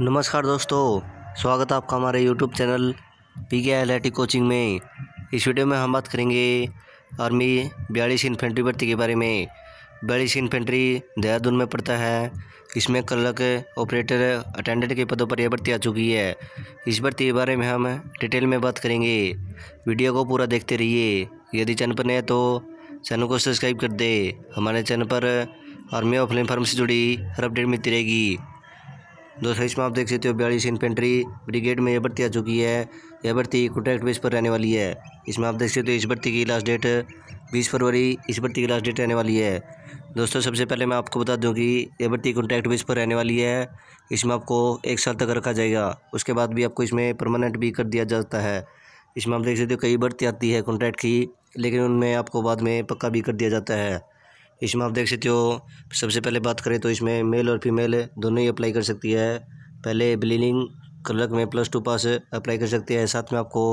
नमस्कार दोस्तों स्वागत है आपका हमारे YouTube channel P K L coaching में इस वीडियो में हम बात करेंगे आर्मी बयालीस इन्फेंट्री भर्ती के बारे में बयालीस इन्फेंट्री देहरादून में पड़ता है इसमें क्लर्क ऑपरेटर अटेंडेंट के पदों पर यह भर्ती आ चुकी है इस भर्ती के बारे में हम डिटेल में बात करेंगे वीडियो को पूरा देखते रहिए यदि चैनल पर नए तो चैनल को सब्सक्राइब कर दे हमारे चैनल पर आर्मी फिल्म फार्म से जुड़ी हर अपडेट मिलती रहेगी दोस्तों इसमें आप देख सकते हो बयालीस इन्फेंट्री ब्रिगेड में यह भर्ती आ चुकी है यह भर्ती कॉन्ट्रैक्ट बेस पर रहने वाली है इसमें आप देख सकते हो इस भर्ती की लास्ट डेट बीस फरवरी इस भर्ती की लास्ट डेट रहने वाली है दोस्तों सबसे पहले मैं आपको बता दूं कि यह भर्ती कॉन्ट्रैक्ट बेस पर रहने वाली है इसमें आपको एक साल तक रखा जाएगा उसके बाद भी आपको इसमें परमानेंट भी कर दिया जाता है इसमें आप देख सकते हो कई भर्ती आती है कॉन्ट्रैक्ट की लेकिन उनमें आपको बाद में पक्का भी कर दिया जाता है इसमें आप देख सकते हो सबसे पहले बात करें तो इसमें मेल और फीमेल दोनों ही अप्लाई कर सकती है पहले बिलिंग क्लर्क में प्लस टू पास अप्लाई कर सकती है साथ में आपको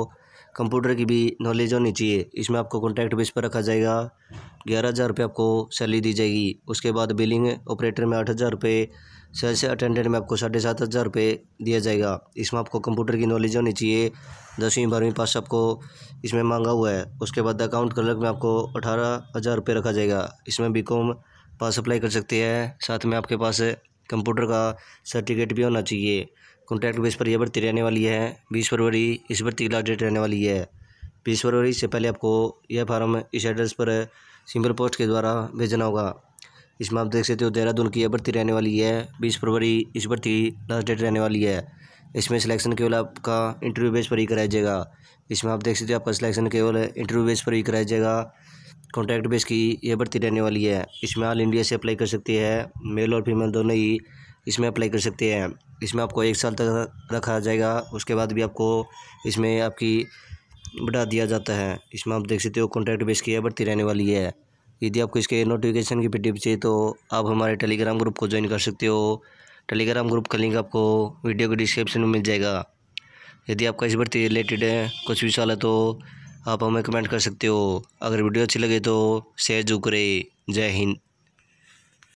कंप्यूटर की भी नॉलेज होनी चाहिए इसमें आपको कॉन्टैक्ट बेस पर रखा जाएगा ग्यारह हज़ार रुपये आपको सैलरी दी जाएगी उसके बाद बिलिंग ऑपरेटर में आठ हज़ार रुपये सेल्स अटेंडेंट में आपको साढ़े सात हज़ार रुपये दिया जाएगा इसमें आपको कंप्यूटर की नॉलेज होनी चाहिए दसवीं बारहवीं पास आपको इसमें मांगा हुआ है उसके बाद अकाउंट क्लर्क में आपको अठारह हज़ार रुपये रखा जाएगा इसमें बी कॉम पास अप्लाई कर सकते हैं साथ में आपके पास कंप्यूटर का सर्टिफिकेट भी होना चाहिए कॉन्ट्रैक्ट बेस पर यह भर्ती रहने वाली है बीस फरवरी इस भर्ती की लास्ट डेट रहने वाली है बीस फरवरी से पहले आपको यह फार्म इस एड्रेस पर सिंपल पोस्ट के द्वारा भेजना होगा इसमें आप देख सकते हो देहरादून की यह भर्ती रहने वाली है बीस फरवरी इस भर्ती लास्ट डेट रहने वाली है इसमें सिलेक्शन केवल आपका इंटरव्यू बेस पर ही कराया जाएगा इसमें आप देख सकते हो आपका सिलेक्शन केवल इंटरव्यू बेस पर ही कराया जाएगा कॉन्ट्रैक्ट बेस की यह भर्ती रहने वाली है इसमें ऑल इंडिया से अप्लाई कर सकती है मेल और फीमेल दोनों ही इसमें अप्लाई कर सकते हैं इसमें आपको एक साल तक रखा जाएगा उसके बाद भी आपको इसमें आपकी बढ़ा दिया जाता है इसमें आप देख सकते हो कॉन्ट्रैक्ट बेस की यह भर्ती रहने वाली है यदि आपको इसके नोटिफिकेशन की पीडीएफ चाहिए तो आप हमारे टेलीग्राम ग्रुप को ज्वाइन कर सकते हो टेलीग्राम ग्रुप का लिंक आपको वीडियो के डिस्क्रिप्शन में मिल जाएगा यदि आपका इस भर्ती रिलेटेड है कुछ भी सवाल है तो आप हमें कमेंट कर सकते हो अगर वीडियो अच्छी लगे तो शेयर जो करें जय हिंद